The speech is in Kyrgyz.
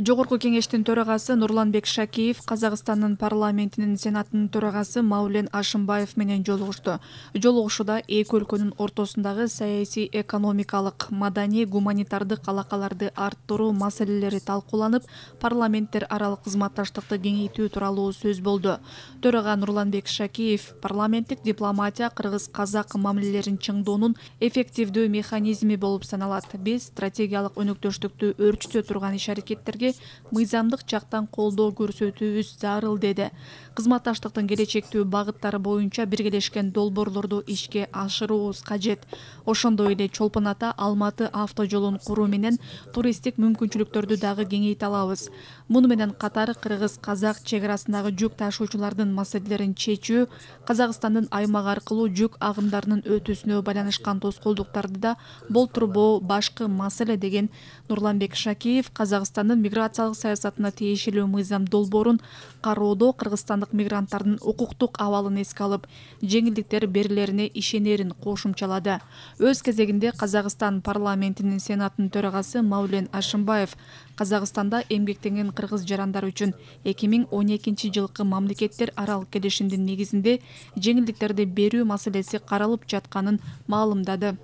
жогорку кеңештин төрагасы нурланбек шакиев казакстандын парламентинин сенатынын төрагасы маулен ашымбаев менен жолугушту жолугушууда эки өлкөнүн ортосундагы саясий экономикалык маданий гуманитардык алакаларды арттыруу маселелери талкууланып парламенттер аралык кызматташтыкты кеңейтүү тууралуу сөз болду төрага нурланбек шакиев парламенттик дипломатия кыргыз казак мамилелерин чыңдоонун эффективдүү механизми болуп саналат биз стратегиялык өнөктөштүктү өрчүтө турган иш аракеттерге мыйзамдык жактан колдоо көрсөтүүбүз зарыл деди кызматташтыктын келечектүү багыттары боюнча биргелешкен долбоорлорду ишке ашыруубуз кажет ошондой эле чолпон ата алматы автожолун куруу менен туристтик мүмкүнчүлүктөрдү дагы кеңейте алабыз муну менен катар кыргыз казак чек арасындагы жүк ташуучулардын маселелерин чечүү казакстандын аймагы аркылуу жүк агымдарынын өтүүсүнө байланышкан тоскоолдуктарды да болтурбоо башкы маселе деген нурланбек шакиев казакстандын миграциялык саясатына тиешелүү мыйзам долбоорун кароодо кыргызстандык мигранттардын укуктук абалын эске алып жеңилдиктер берилерине ишенерин кошумчалады өз кезегинде казакстан парламентинин сенатынын төрагасы маулен ашимбаев казакстанда эмгектенген кыргыз жарандары үчүн эки миң он экинчи жылкы мамлекеттер аралык келишимдин негизинде жеңилдиктерди берүү маселеси каралып жатканын маалымдады